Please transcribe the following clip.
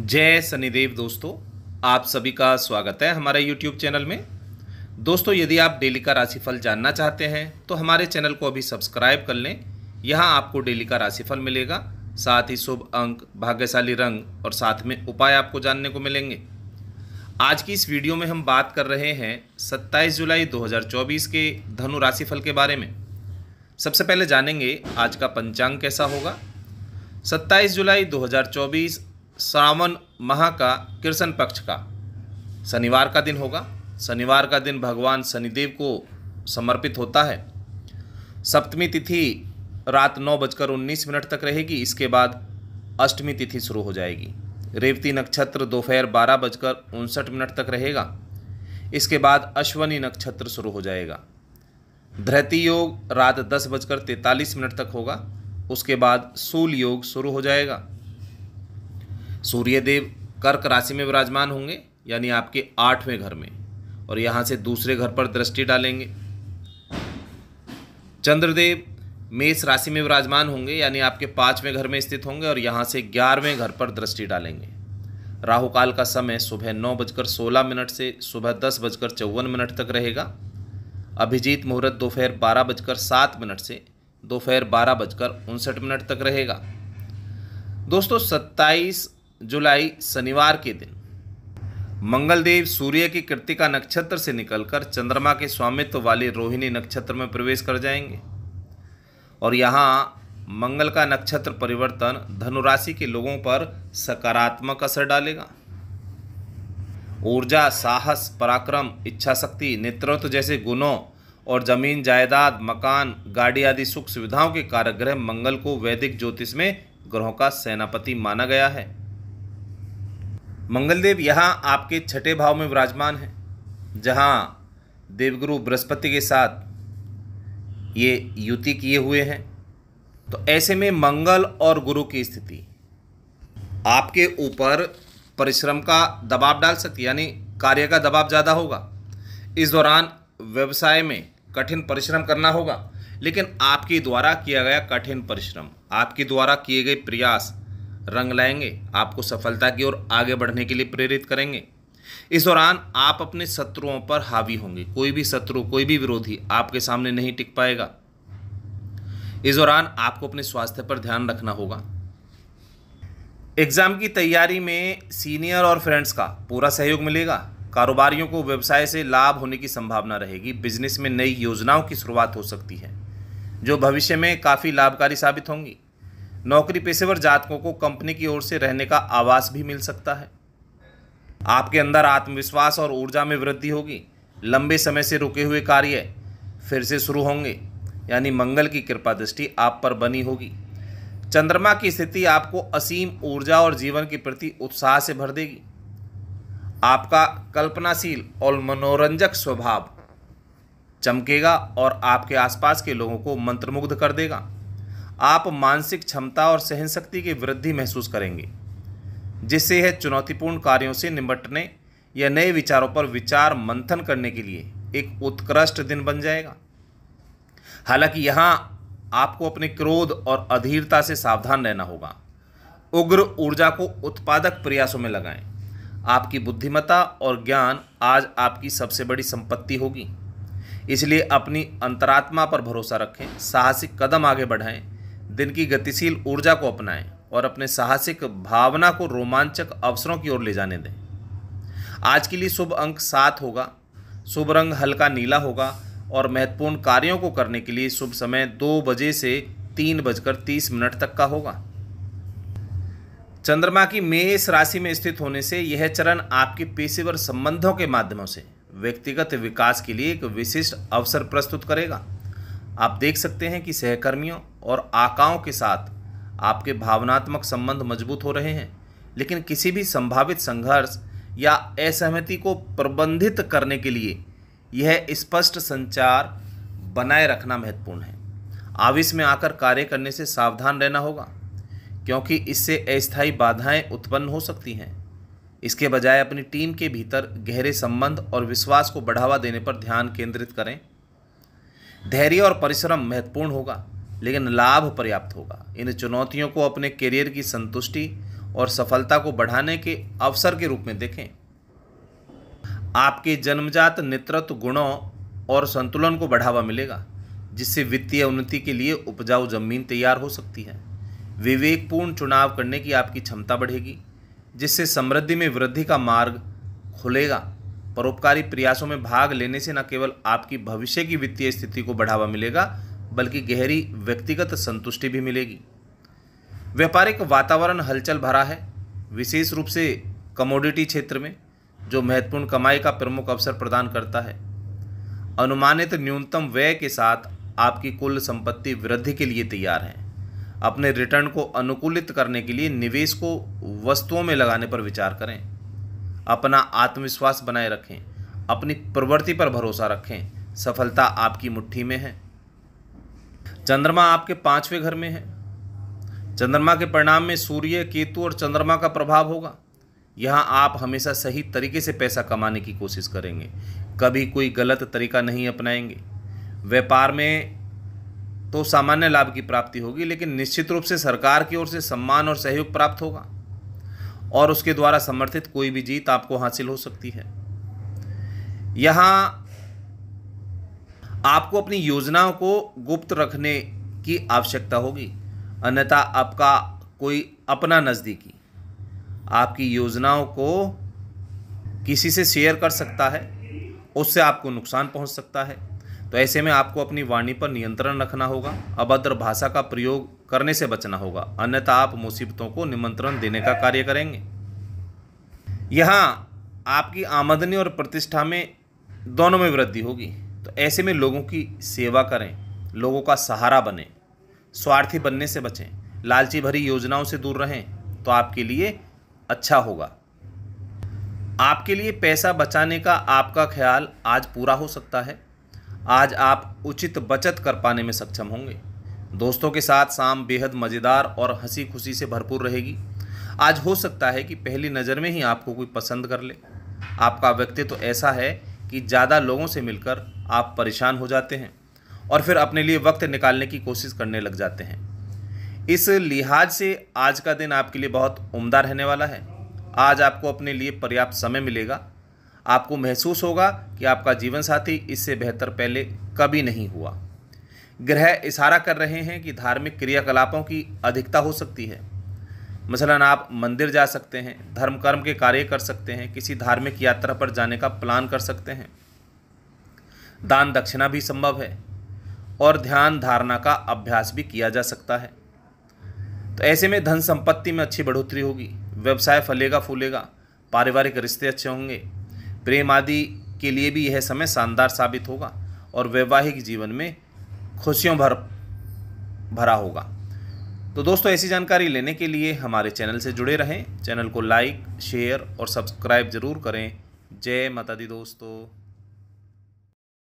जय शनिदेव दोस्तों आप सभी का स्वागत है हमारे यूट्यूब चैनल में दोस्तों यदि आप डेली का राशिफल जानना चाहते हैं तो हमारे चैनल को अभी सब्सक्राइब कर लें यहाँ आपको डेली का राशिफल मिलेगा साथ ही शुभ अंक भाग्यशाली रंग और साथ में उपाय आपको जानने को मिलेंगे आज की इस वीडियो में हम बात कर रहे हैं 27 जुलाई 2024 के धनु राशिफल के बारे में सबसे पहले जानेंगे आज का पंचांग कैसा होगा 27 जुलाई 2024 श्रावण माह का कृष्ण पक्ष का शनिवार का दिन होगा शनिवार का दिन भगवान शनिदेव को समर्पित होता है सप्तमी तिथि रात नौ बजकर उन्नीस मिनट तक रहेगी इसके बाद अष्टमी तिथि शुरू हो जाएगी रेवती नक्षत्र दोपहर बारह बजकर उनसठ मिनट तक रहेगा इसके बाद अश्वनी नक्षत्र शुरू हो जाएगा धरती योग रात दस बजकर तैंतालीस मिनट तक होगा उसके बाद सूल योग शुरू हो जाएगा सूर्यदेव कर्क राशि में विराजमान होंगे यानी आपके आठवें घर में और यहाँ से दूसरे घर पर दृष्टि डालेंगे चंद्रदेव मेष राशि में विराजमान होंगे यानी आपके पाँचवें घर में स्थित होंगे और यहाँ से ग्यारहवें घर पर दृष्टि डालेंगे राहु काल का समय सुबह नौ बजकर सोलह मिनट से सुबह दस बजकर चौवन मिनट तक रहेगा अभिजीत मुहूर्त दोपहर बारह बजकर सात मिनट से दोपहर बारह बजकर उनसठ मिनट तक रहेगा दोस्तों सत्ताईस जुलाई शनिवार के दिन मंगलदेव सूर्य की कृतिका नक्षत्र से निकलकर चंद्रमा के स्वामित्व वाले रोहिणी नक्षत्र में प्रवेश कर जाएंगे और यहाँ मंगल का नक्षत्र परिवर्तन धनुराशि के लोगों पर सकारात्मक असर डालेगा ऊर्जा साहस पराक्रम इच्छा शक्ति नेतृत्व जैसे गुणों और जमीन जायदाद मकान गाड़ी आदि सुख सुविधाओं के कारक ग्रह मंगल को वैदिक ज्योतिष में ग्रहों का सेनापति माना गया है मंगलदेव यहाँ आपके छठे भाव में विराजमान हैं जहाँ देवगुरु बृहस्पति के साथ ये युति किए हुए हैं तो ऐसे में मंगल और गुरु की स्थिति आपके ऊपर परिश्रम का दबाव डाल सकती यानी कार्य का दबाव ज़्यादा होगा इस दौरान व्यवसाय में कठिन परिश्रम करना होगा लेकिन आपके द्वारा किया गया कठिन परिश्रम आपके द्वारा किए गए प्रयास रंग लाएंगे आपको सफलता की ओर आगे बढ़ने के लिए प्रेरित करेंगे इस दौरान आप अपने शत्रुओं पर हावी होंगे कोई भी शत्रु कोई भी विरोधी आपके सामने नहीं टिक पाएगा इस दौरान आपको अपने स्वास्थ्य पर ध्यान रखना होगा एग्ज़ाम की तैयारी में सीनियर और फ्रेंड्स का पूरा सहयोग मिलेगा कारोबारियों को व्यवसाय से लाभ होने की संभावना रहेगी बिजनेस में नई योजनाओं की शुरुआत हो सकती है जो भविष्य में काफ़ी लाभकारी साबित होंगी नौकरी पेशेवर जातकों को कंपनी की ओर से रहने का आवास भी मिल सकता है आपके अंदर आत्मविश्वास और ऊर्जा में वृद्धि होगी लंबे समय से रुके हुए कार्य फिर से शुरू होंगे यानी मंगल की कृपा दृष्टि आप पर बनी होगी चंद्रमा की स्थिति आपको असीम ऊर्जा और जीवन के प्रति उत्साह से भर देगी आपका कल्पनाशील और मनोरंजक स्वभाव चमकेगा और आपके आसपास के लोगों को मंत्रमुग्ध कर देगा आप मानसिक क्षमता और सहन शक्ति की वृद्धि महसूस करेंगे जिससे यह चुनौतीपूर्ण कार्यों से निपटने या नए विचारों पर विचार मंथन करने के लिए एक उत्कृष्ट दिन बन जाएगा हालांकि यहाँ आपको अपने क्रोध और अधीरता से सावधान रहना होगा उग्र ऊर्जा को उत्पादक प्रयासों में लगाएं आपकी बुद्धिमत्ता और ज्ञान आज आपकी सबसे बड़ी संपत्ति होगी इसलिए अपनी अंतरात्मा पर भरोसा रखें साहसिक कदम आगे बढ़ाएं दिन की गतिशील ऊर्जा को अपनाएं और अपने साहसिक भावना को रोमांचक अवसरों की ओर ले जाने दें आज के लिए शुभ अंक सात होगा शुभ रंग हल्का नीला होगा और महत्वपूर्ण कार्यों को करने के लिए शुभ समय दो बजे से तीन बजकर तीस मिनट तक का होगा चंद्रमा की मेष राशि में स्थित होने से यह चरण आपके पेशेवर संबंधों के माध्यमों से व्यक्तिगत विकास के लिए एक विशिष्ट अवसर प्रस्तुत करेगा आप देख सकते हैं कि सहकर्मियों और आकाओं के साथ आपके भावनात्मक संबंध मजबूत हो रहे हैं लेकिन किसी भी संभावित संघर्ष या असहमति को प्रबंधित करने के लिए यह स्पष्ट संचार बनाए रखना महत्वपूर्ण है आविश में आकर कार्य करने से सावधान रहना होगा क्योंकि इससे अस्थायी बाधाएं उत्पन्न हो सकती हैं इसके बजाय अपनी टीम के भीतर गहरे संबंध और विश्वास को बढ़ावा देने पर ध्यान केंद्रित करें धैर्य और परिश्रम महत्वपूर्ण होगा लेकिन लाभ पर्याप्त होगा इन चुनौतियों को अपने करियर की संतुष्टि और सफलता को बढ़ाने के अवसर के रूप में देखें आपके जन्मजात नेतृत्व गुणों और संतुलन को बढ़ावा मिलेगा जिससे वित्तीय उन्नति के लिए उपजाऊ जमीन तैयार हो सकती है विवेकपूर्ण चुनाव करने की आपकी क्षमता बढ़ेगी जिससे समृद्धि में वृद्धि का मार्ग खुलेगा परोपकारी प्रयासों में भाग लेने से न केवल आपकी भविष्य की वित्तीय स्थिति को बढ़ावा मिलेगा बल्कि गहरी व्यक्तिगत संतुष्टि भी मिलेगी व्यापारिक वातावरण हलचल भरा है विशेष रूप से कमोडिटी क्षेत्र में जो महत्वपूर्ण कमाई का प्रमुख अवसर प्रदान करता है अनुमानित न्यूनतम व्यय के साथ आपकी कुल संपत्ति वृद्धि के लिए तैयार हैं अपने रिटर्न को अनुकूलित करने के लिए निवेश को वस्तुओं में लगाने पर विचार करें अपना आत्मविश्वास बनाए रखें अपनी प्रवृत्ति पर भरोसा रखें सफलता आपकी मुट्ठी में है चंद्रमा आपके पांचवें घर में है चंद्रमा के परिणाम में सूर्य केतु और चंद्रमा का प्रभाव होगा यहाँ आप हमेशा सही तरीके से पैसा कमाने की कोशिश करेंगे कभी कोई गलत तरीका नहीं अपनाएंगे व्यापार में तो सामान्य लाभ की प्राप्ति होगी लेकिन निश्चित रूप से सरकार की ओर से सम्मान और सहयोग प्राप्त होगा और उसके द्वारा समर्थित कोई भी जीत आपको हासिल हो सकती है यहाँ आपको अपनी योजनाओं को गुप्त रखने की आवश्यकता होगी अन्यथा आपका कोई अपना नज़दीकी आपकी योजनाओं को किसी से शेयर कर सकता है उससे आपको नुकसान पहुंच सकता है तो ऐसे में आपको अपनी वाणी पर नियंत्रण रखना होगा अभद्र भाषा का प्रयोग करने से बचना होगा अन्यथा आप मुसीबतों को निमंत्रण देने का कार्य करेंगे यहाँ आपकी आमदनी और प्रतिष्ठा में दोनों में वृद्धि होगी तो ऐसे में लोगों की सेवा करें लोगों का सहारा बने स्वार्थी बनने से बचें लालची भरी योजनाओं से दूर रहें तो आपके लिए अच्छा होगा आपके लिए पैसा बचाने का आपका ख्याल आज पूरा हो सकता है आज आप उचित बचत कर पाने में सक्षम होंगे दोस्तों के साथ शाम बेहद मज़ेदार और हंसी खुशी से भरपूर रहेगी आज हो सकता है कि पहली नज़र में ही आपको कोई पसंद कर ले आपका व्यक्तित्व तो ऐसा है कि ज़्यादा लोगों से मिलकर आप परेशान हो जाते हैं और फिर अपने लिए वक्त निकालने की कोशिश करने लग जाते हैं इस लिहाज से आज का दिन आपके लिए बहुत उम्दा रहने वाला है आज आपको अपने लिए पर्याप्त समय मिलेगा आपको महसूस होगा कि आपका जीवन साथी इससे बेहतर पहले कभी नहीं हुआ ग्रह इशारा कर रहे हैं कि धार्मिक क्रियाकलापों की अधिकता हो सकती है मसलन आप मंदिर जा सकते हैं धर्म कर्म के कार्य कर सकते हैं किसी धार्मिक यात्रा पर जाने का प्लान कर सकते हैं दान दक्षिणा भी संभव है और ध्यान धारणा का अभ्यास भी किया जा सकता है तो ऐसे में धन संपत्ति में अच्छी बढ़ोतरी होगी व्यवसाय फलेगा फूलेगा पारिवारिक रिश्ते अच्छे होंगे प्रेम आदि के लिए भी यह समय शानदार साबित होगा और वैवाहिक जीवन में खुशियों भर भरा होगा तो दोस्तों ऐसी जानकारी लेने के लिए हमारे चैनल से जुड़े रहें चैनल को लाइक शेयर और सब्सक्राइब ज़रूर करें जय माता दी दोस्तों